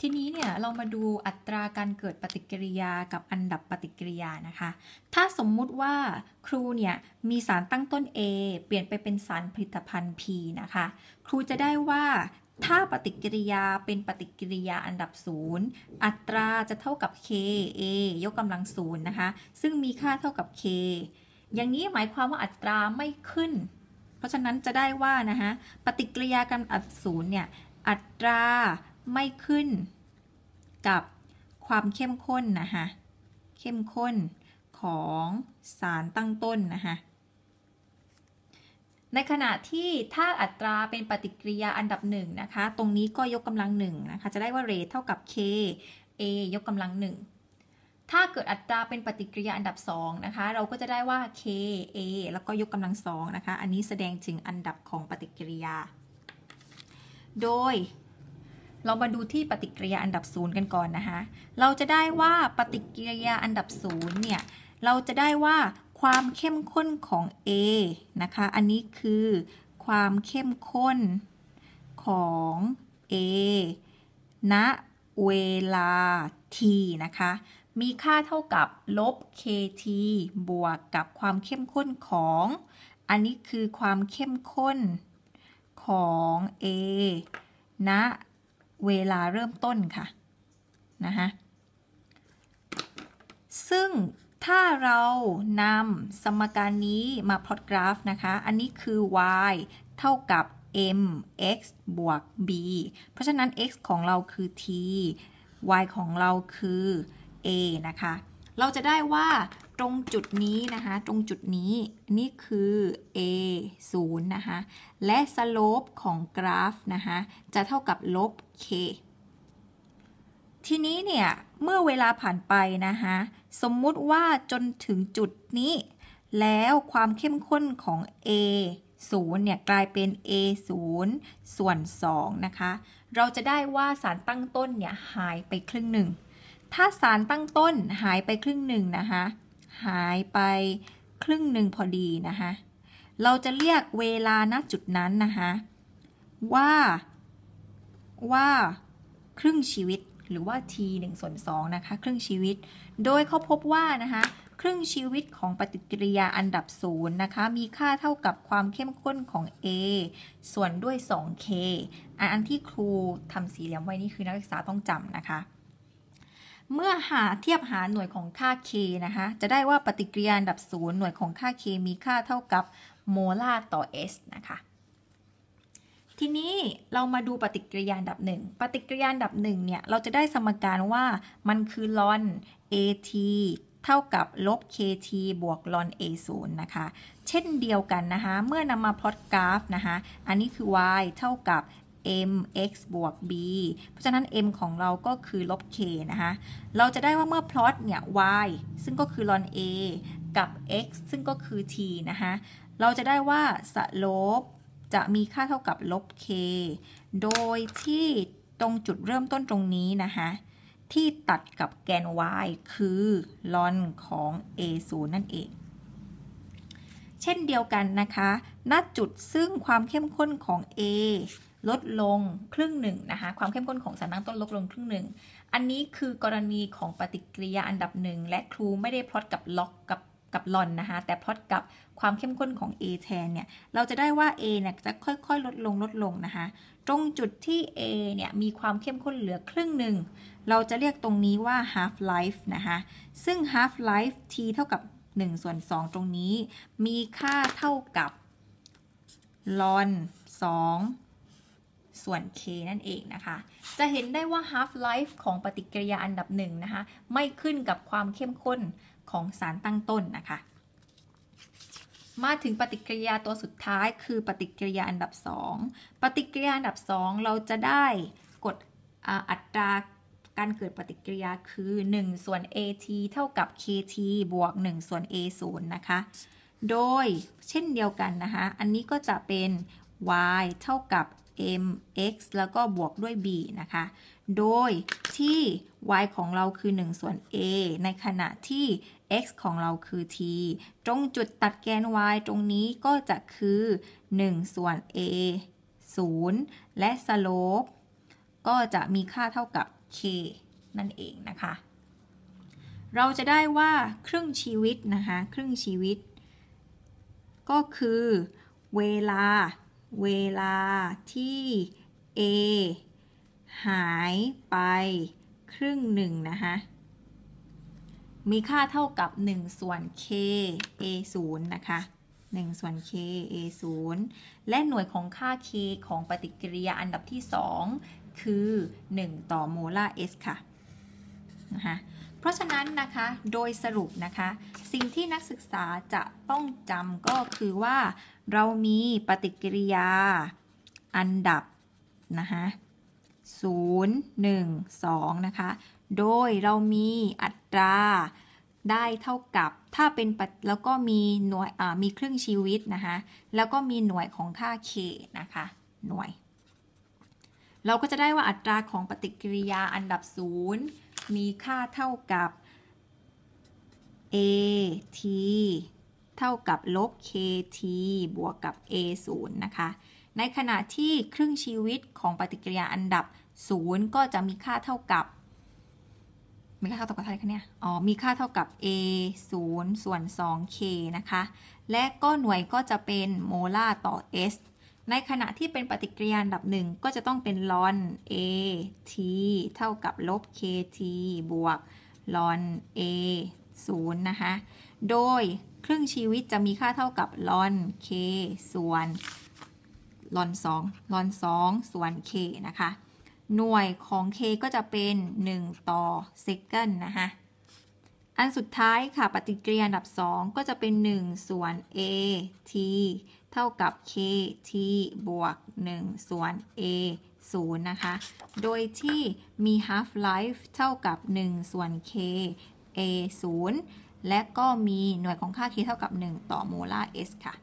ทีนี้เนี่ย เรามาดูอัตราการเกิดปฏิกิริยากับอันดับปฏิกิริยานะคะ ถ้าสมมุติว่าครูเนี่ย มีสารตั้งต้น A เปลี่ยนไปเป็นสารผลิตภัณฑ์ P นะคะ ครูจะได้ว่าถ้าปฏิกิริยาเป็นปฏิกิริยาอันดับ0อัตราจะเท่ากับ k a ยกกำลังศูนย์นะคะ ซึ่งมีค่าเท่ากับ k อย่างนี้หมายความว่าอัตราไม่ขึ้น เพราะฉะนั้นจะได้ว่านะคะปฏิกิริยากันอันดับ์เนี่ยอัตราไม่ขึ้นกับความเข้มข้นนะคะเข้มข้นของสารตั้งต้นนะคะในขณะที่ถ้าอัตราเป็นปฏิกิริยาอันดับหนึ่งนะคะ ตรงนี้ก็ยกกำลังหนึ่งนะคะ จะได้ว่าเรทเท่ากับ k a ยกกำลังหนึ่งถ้าเกิดอัตราเป็นปฏิกิริยาอันดับ2นะคะ เราก็จะได้ว่า k a แล้วก็ยกกำลังสองนะคะ อันนี้แสดงถึงอันดับของปฏิกิริยา โดยเรามาดูที่ปฏิกิริยาอันดับศูนย์กันก่อนนะคะเราจะได้ว่าปฏิกิริยาอันดับศูนย์เนี่ย เราจะได้ว่าความเข้มข้นของ A นะคะ อันนี้คือความเข้มข้นของ A ณ เวลา t นะคะ มีค่าเท่ากับ ลบ kt บวกกับความเข้มข้นของ อันนี้คือความเข้มข้นของ A ณเวลาเริ่มต้นค่ะ นะคะซึ่งถ้าเรานำสมการนี้มาพลอตกราฟ นะคะ อันนี้คือ y เท่ากับ mx บวก b เพราะฉะนั้น x ของเราคือ t y ของเราคือ a นะคะ เราจะได้ว่าตรงจุดนี้นะคะตรงจุดนี้นี่คือ a 0 นะคะและสโลปของกราฟนะคะจะเท่ากับลบ k ทีนี้เนี่ยเมื่อเวลาผ่านไปนะคะสมมุติว่าจนถึงจุดนี้ แล้วความเข้มข้นของ a 0เนี่ยกลายเป็น a 0 ส่วน 2 นะคะ เราจะได้ว่าสารตั้งต้นเนี่ยหายไปครึ่งหนึ่ง ถ้าสารตั้งต้นหายไปครึ่งหนึ่งนะคะหายไปครึ่งหนึ่งพอดี นะคะเราจะเรียกเวลาณจุดนั้นนะคะว่า ว่า ครึ่งชีวิตหรือว่า t 1 ส่วน2นะคะ ครึ่งชีวิต โดยเขาพบว่า นะคะครึ่งชีวิตของปฏิกิริยาอันดับ 0 นะคะ มีค่าเท่ากับความเข้มข้นของ A ส่วนด้วย 2K อันที่ครูทำสีเหลี่ยมไว้ นี่คือนักศึกษาต้องจำนะคะเมื่อหาเทียบหาหน่วยของค่า k นะคะจะได้ว่าปฏิกิริยาดับศูนย์หน่วยของค่า k มีค่าเท่ากับโมลาร์ต่อ s นะคะ ทีนี้เรามาดูปฏิกิริยาดับหนึ่ง ปฏิกิริยาดับหนึ่งเนี่ยเราจะได้สมการว่ามัน คือลอน at เท่ากับลบ kt บวกลอน a0 นะคะ เช่นเดียวกันนะคะเมื่อนำมาพลอตกราฟนะคะอันนี้คือ y เท่ากับ mx บวก b เพราะฉะนั้น m ของเราก็คือลบ k นะคะเราจะได้ว่าเมื่อพลอตเนี่ย y ซึ่งก็คือลอน a กับ x ซึ่งก็คือ t นะคะเราจะได้ว่าสลบ จะมีค่าเท่ากับลบ k โดยที่ตรงจุดเริ่มต้นตรงนี้นะคะที่ตัดกับแกน y คือลอนของ a0 นั่นเอง เช่นเดียวกันนะคะ ณ จุดซึ่งความเข้มข้นของ a ลดลงครึ่งหนึ่งนะคะความเข้มข้นของสารตั้งต้นลดลงครึ่งหนึ่งอันนี้คือกรณีของปฏิกิริยาอันดับหนึ่งและครูไม่ได้พลอตกับล็อกกับกับลอนนะคะแต่พลอตกับความเข้มข้นของ A แทนเนี่ยเราจะได้ว่า A เนี่ยจะค่อยๆลดลงลดลงนะคะตรงจุดที่ A เนี่ยมีความเข้มข้นเหลือครึ่งหนึ่งเราจะเรียกตรงนี้ว่า half life นะคะซึ่ง half life t เท่ากับ1ส่วน2ตรงนี้มีค่าเท่ากับลอน2ส่วน k นั่นเองนะคะ จะเห็นได้ว่า half life ของปฏิกิริยาอันดับหนึ่งนะคะ ไม่ขึ้นกับความเข้มข้นของสารตั้งต้นนะคะ มาถึงปฏิกิริยาตัวสุดท้าย คือปฏิกิริยาอันดับ2ปฏิกิริยาอันดับ2เราจะได้กดอัตราการเกิดปฏิกิริยา คือ1ส่วน at เท่ากับ kt บวก1ส่วน a0 นะคะ โดยเช่นเดียวกันนะคะ อันนี้ก็จะเป็น y เท่ากับ mx แล้วก็บวกด้วย b นะคะ โดยที่ y ของเราคือ 1 ส่วน a ในขณะที่ x ของเราคือ t ตรงจุดตัดแกน y ตรงนี้ก็จะคือ 1 ส่วน a 0 และสโลป ก็จะมีค่าเท่ากับ k นั่นเองนะคะ เราจะได้ว่าครึ่งชีวิตนะคะ ครึ่งชีวิต ก็คือเวลาเวลาที่ A หายไปครึ่งหนึ่งนะคะ มีค่าเท่ากับ 1 ส่วน k a 0 นะคะ 1 ส่วน k a 0 และหน่วยของค่า k ของปฏิกิริยาอันดับที่ 2 คือ 1 ต่อโมลาร์ s ค่ะ นะคะเพราะฉะนั้นนะคะ โดยสรุปนะคะ สิ่งที่นักศึกษาจะต้องจำก็คือว่า เรามีปฏิกิริยาอันดับนะคะ 0, 1, 2 นะคะ โดยเรามีอัตราได้เท่ากับ ถ้าเป็นแล้วก็มีหน่วยมีครึ่งชีวิตนะคะแล้วก็มีหน่วยของค่า k นะคะ หน่วย เราก็จะได้ว่าอัตราของปฏิกิริยาอันดับ 0มีค่าเท่ากับ a t เท่ากับลบ k t บวกกับ a 0นะคะ ในขณะที่ครึ่งชีวิตของปฏิกิริยาอันดับ0ก็จะมีค่าเท่ากับ มีค่าเท่ากับอะไรคะเนี่ย อ๋อ มีค่าเท่ากับ a 0ส่วน 2k นะคะ และก็หน่วยก็จะเป็นโมลาร์ต่อ s ในขณะที่เป็นปฏิกิริยาอันดับหนึ่งก็จะต้องเป็นลอน A T เท่ากับ ลบ K T บวกลอน A 0นะคะ โดยครึ่งชีวิตจะมีค่าเท่ากับลอน K ส่วนลอน2ลอน2ส่วน K นะคะ หน่วยของ K ก็จะเป็น 1 ต่อเซกันนะคะอันสุดท้ายค่ะปฏิกิริยาัดับ2ก็จะเป็น 1 ส่วน a t เท่ากับ k t บวก1ส่วน a 0นะคะ โดยที่มี half life เท่ากับ 1 ส่วน k a 0 และก็มีหน่วยของค่า k เท่ากับ 1 ต่อโมลาร์ s ค่ะ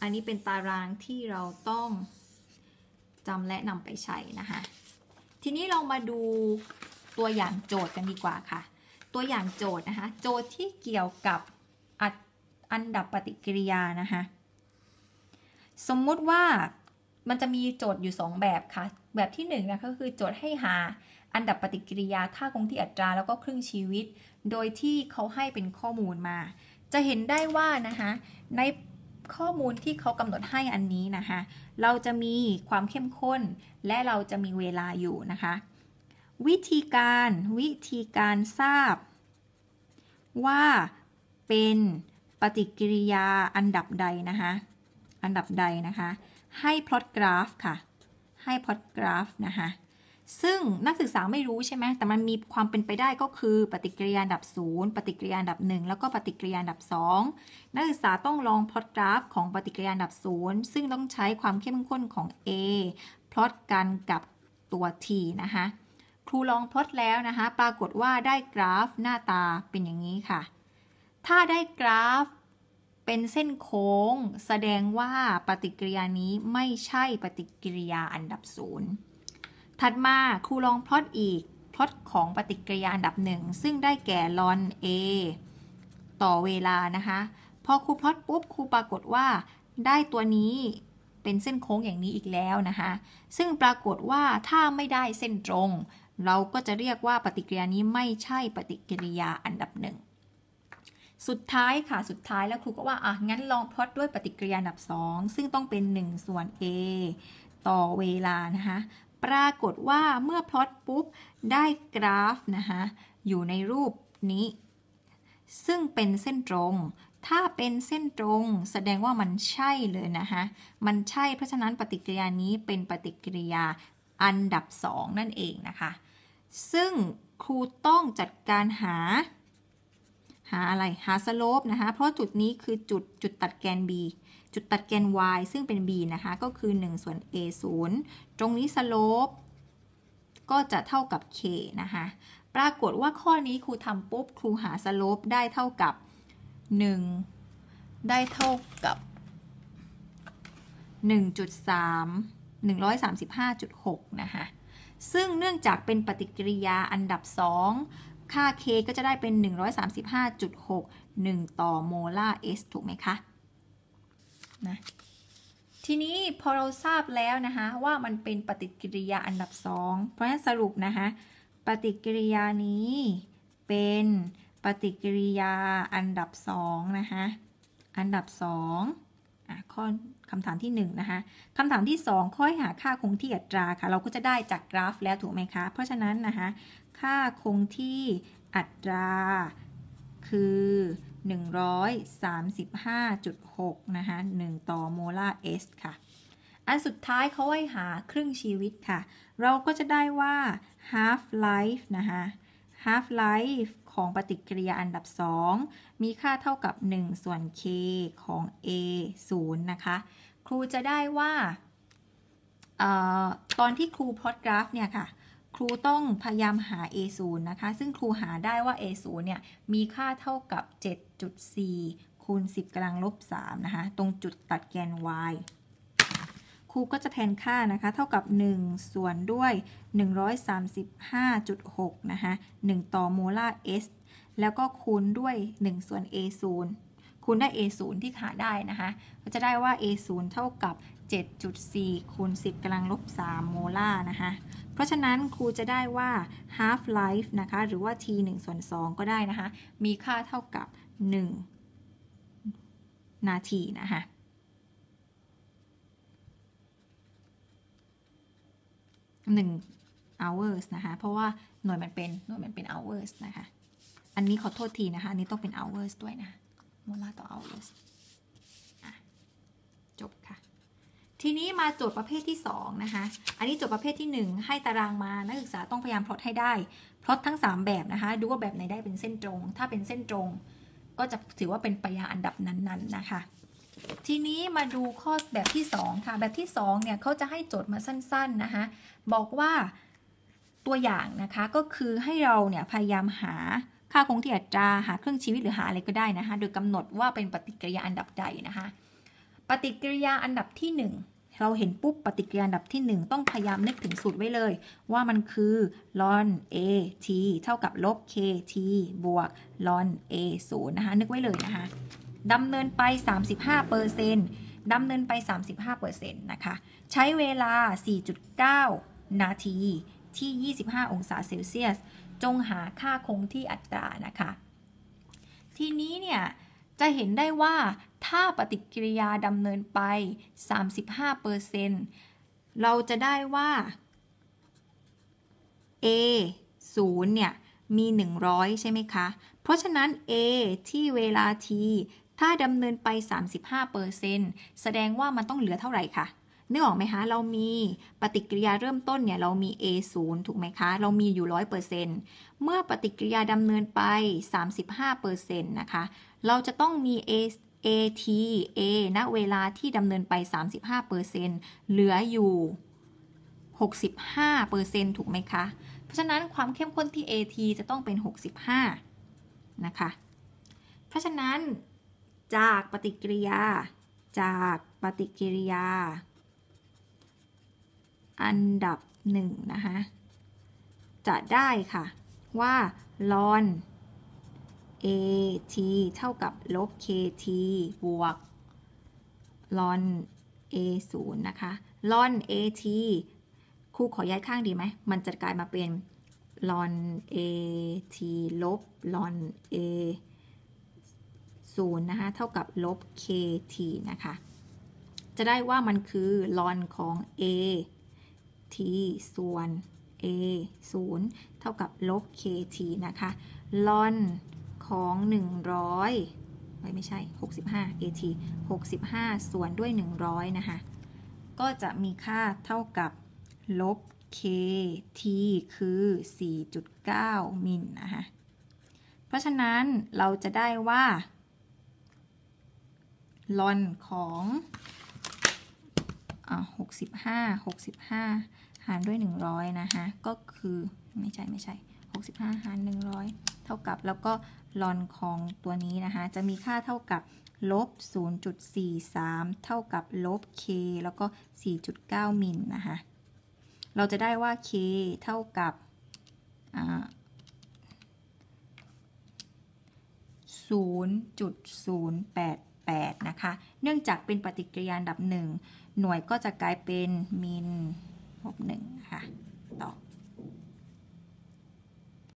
อันนี้เป็นตารางที่เราต้องจำและนำไปใช้นะคะ ทีนี้เรามาดูตัวอย่างโจทย์กันดีกว่าค่ะตัวอย่างโจทย์นะคะโจทย์ที่เกี่ยวกับอันดับปฏิกิริยานะคะ สมมุติว่ามันจะมีโจทย์อยู่ 2 แบบค่ะ แบบที่1นนะก็คือโจทย์ให้หาอันดับปฏิกิริยาท่าคงที่อัตราแล้วก็ครึ่งชีวิตโดยที่เขาให้เป็นข้อมูลมา จะเห็นได้ว่านะคะในข้อมูลที่เขากำหนดให้อันนี้นะคะเราจะมีความเข้มข้นและเราจะมีเวลาอยู่นะคะวิธีการวิธีการทราบ ว่าเป็นปฏิกิริยาอันดับใดนะคะ อันดับใดนะคะ ให้พลอตกราฟค่ะ ให้พลอตกราฟนะคะ ซึ่งนักศึกษาไม่รู้ใช่ไหม แต่มันมีความเป็นไปได้ก็คือปฏิกิริยาอันดับ0ปฏิกิริยาอันดับ 1 แล้วก็ ปฏิกิริยาอันดับ2นักศึกษาต้องลองพลอตกราฟ ของปฏิกิริยาอันดับ0ซึ่งต้องใช้ความเข้มข้นของ A พลอตกันกับตัว T นะคะครูลองทดแล้วนะคะ ปรากฏว่าได้กราฟหน้าตาเป็นอย่างนี้ค่ะ ถ้าได้กราฟเป็นเส้นโค้งแสดงว่าปฏิกิริยานี้ไม่ใช่ปฏิกิริยาอันดับศูนย์ ถัดมาครูลองพลอตอีกพลอตของปฏิกิริยาอันดับหนึ่งซึ่งได้แก่ลอน A ต่อเวลานะคะ พอครูพลอตปุ๊บครูปรากฏว่าได้ตัวนี้เป็นเส้นโค้งอย่างนี้อีกแล้วนะคะ ซึ่งปรากฏว่าถ้าไม่ได้เส้นตรงเราก็จะเรียกว่าปฏิกิริยานี้ไม่ใช่ปฏิกิริยาอันดับหนึ่งสุดท้ายค่ะ สุดท้ายแล้วครูก็ว่า อ่ะ งั้นลองพลอตด้วยปฏิกิริยาอันดับ 2 ซึ่งต้องเป็น1ส่วน A ต่อเวลานะคะ ปรากฏว่าเมื่อพลอตปุ๊บ ได้กราฟนะคะอยู่ในรูปนี้ ซึ่งเป็นเส้นตรง ถ้าเป็นเส้นตรง แสดงว่ามันใช่เลยนะคะมันใช่เพราะฉะนั้นปฏิกิริยานี้เป็นปฏิกิริยาอันดับ 2 นั่นเองนะคะซึ่งครูต้องจัดการหา หาอะไรหาสโลปนะคะเพราะจุดนี้คือจุดจุดตัดแกน b จุดตัดแกน y ซึ่งเป็น b นะคะก็คือ 1 ส่วน a 0ตรงนี้สโลป ก็จะเท่ากับ k นะคะปรากฏว่าข้อนี้ครูทำปุ๊บครูหาสโลปได้เท่ากับ 1 ได้เท่ากับ 1.3 135.6 นะคะซึ่งเนื่องจากเป็นปฏิกิริยาอันดับ 2 ค่า K ก็จะได้เป็น 135.6 1 ต่อโมลาร์ S ถูกไหมคะ นะ ทีนี้พอเราทราบแล้วนะคะว่ามันเป็นปฏิกิริยาอันดับ 2 เพราะฉะนั้นสรุปนะคะปฏิกิริยานี้เป็นปฏิกิริยาอันดับ 2 นะคะ อันดับ 2ข้อคำถามที่ 1 นะคะคำถามที่ 2 ค่อยหาค่าคงที่อัตราค่ะ เราก็จะได้จากกราฟแล้วถูกไหมคะ เพราะฉะนั้นนะคะค่าคงที่อัตราคือ 135.6นะคะ1ต่อโมลาร์เอสค่ะ อันสุดท้ายเขาให้หาครึ่งชีวิตค่ะ เราก็จะได้ว่า half life นะคะ half life ของปฏิกิริยาอันดับ 2 มีค่าเท่ากับ 1 ส่วน k ของ a 0นะคะ ครูจะได้ว่าตอนที่ครูพอดกราฟเนี่ยค่ะ ครูต้องพยายามหา a 0นะคะ ซึ่งครูหาได้ว่า a 0เนี่ย มีค่าเท่ากับ 7.4คูณ10กำลังลบ3นะคะตรงจุดตัดแกน y รูก็จะแทนค่านะคะ เท่ากับ 1 ส่วนด้วย 135.6 นะคะ1ต่อโมลาร์ S แล้วก็คูณด้วย 1 ส่วน A 0คูณได้ A 0ที่หาได้นะคะก็จะได้ว่า A 0เท่ากับ 7.4คูณ10กำลังลบ 3โมลาร์นะคะเพราะฉะนั้นครูจะได้ว่า half life นะคะ หรือว่า t 1ส่วน 2 ก็ได้นะคะมีค่าเท่ากับ 1 นาทีนะคะ1 hours นะคะ เพราะว่าหน่วยมันเป็น หน่วยมันเป็น hours นะคะ อันนี้ขอโทษทีนะคะ อันนี้ต้องเป็น hours ด้วยนะโมลาต่อ hours จบค่ะ ทีนี้มาโจทย์ประเภทที่2นะคะ อันนี้โจทย์ประเภทที่ 1 ให้ตารางมา นักศึกษาต้องพยายามพลอตให้ได้ พลอตทั้ง 3 แบบนะคะ ดูว่าแบบไหนได้เป็นเส้นตรง ถ้าเป็นเส้นตรง ก็จะถือว่าเป็นปยาอันดับนั้นๆนนะคะทีนี้มาดูข้อแบบที่ 2 ค่ะ แบบที่ 2 เนี่ยเขาจะให้โจทย์มาสั้นๆ นะคะบอกว่าตัวอย่าง นะคะ ก็คือให้เราเนี่ยพยายามหาค่าคงที่อัตราหาเครื่องชีวิตหรือหาอะไรก็ได้นะคะโดยกำหนดว่าเป็นปฏิกิริยาอันดับใดนะคะปฏิกิริยาอันดับที่ 1 เราเห็นปุ๊บปฏิกิริยาอันดับที่ 1 ต้องพยายามนึกถึงสูตรไว้เลย ว่ามันคือ l n a t เท่ากับลบ k t บวก ln น a 0นะคะนึกไว้เลยนะคะดำเนินไป 35%ดำเนินไป 35%นะคะ ใช้เวลา 4.9 นาที ที่ 25 องศาเซลเซียส จงหาค่าคงที่อัตรา นะคะ ทีนี้ เนี่ย จะเห็นได้ว่า ถ้าปฏิกิริยาดำเนินไป 35%เราจะได้ว่า A 0เนี่ย มี 100 ใช่ไหมคะ เพราะฉะนั้น A ที่เวลา t ถ้าดำเนินไป 35%แสดงว่ามันต้องเหลือเท่าไหร่คะนึกออกไหมคะ เรามีปฏิกิริยาเริ่มต้น เนี่ย เรามี A 0ถูกไหมคะ เรามีอยู่100%เมื่อปฏิกิริยาดำเนินไป 35%นะคะ เราจะต้องมี A AT A ณเวลาที่ดำเนินไป 35%เหลืออยู่ 65%ถูกไหมคะ เพราะฉะนั้นความเข้มข้นที่ AT จะต้องเป็น 65นะคะ เพราะฉะนั้นจากปฏิกิริยาจากปฏิกิริยา อันดับหนึ่งนะคะจะได้ค่ะว่าลอน AT เท่ากับ ลบ KT บวกลอน A0 นะคะลอน AT คู่ขอย้ายข้างดีไหมมันจะกลายมาเป็นลอน AT ลบลอน A 0นะคะเท่ากับลบ kt นะคะ จะได้ว่ามันคือลอนของ a t ส่วน a 0 เท่ากับลบ kt นะคะลอนของ 100ไม่ใช่ 65 at 65 ส่วนด้วย100นะคะ ก็จะมีค่าเท่ากับ ลบ kt คือ 4.9 มิลนะคะ เพราะฉะนั้นเราจะได้ว่าลอนของอ่าหกสิบห้าหกสิบห้าหารด้วยหนึ่งร้อยนะคะก็คือ ไม่ใช่ไม่ใช่หกสิบห้าหารหนึ่งร้อยเท่ากับแล้วก็ลอนของตัวนี้นะคะจะมีค่าเท่ากับ ลบ 0.43 เท่ากับลบ k แล้วก็ 4.9 มิลนะคะ เราจะได้ว่า k เท่ากับ8นะคะ เนื่องจากเป็นปฏิกิริยาดับหนึ่ง หน่วยก็จะกลายเป็นมิลลบหนึ่งค่ะ ต่อ